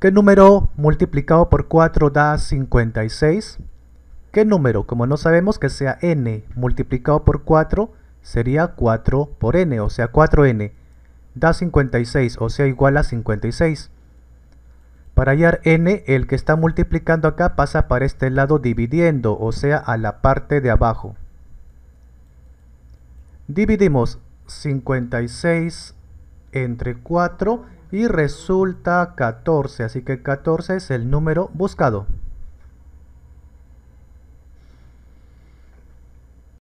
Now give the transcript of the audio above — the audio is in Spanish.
¿Qué número multiplicado por 4 da 56? ¿Qué número? Como no sabemos que sea n multiplicado por 4, sería 4 por n, o sea 4n. Da 56, o sea igual a 56. Para hallar n, el que está multiplicando acá pasa para este lado dividiendo, o sea a la parte de abajo. Dividimos 56 entre 4 y resulta 14. Así que 14 es el número buscado.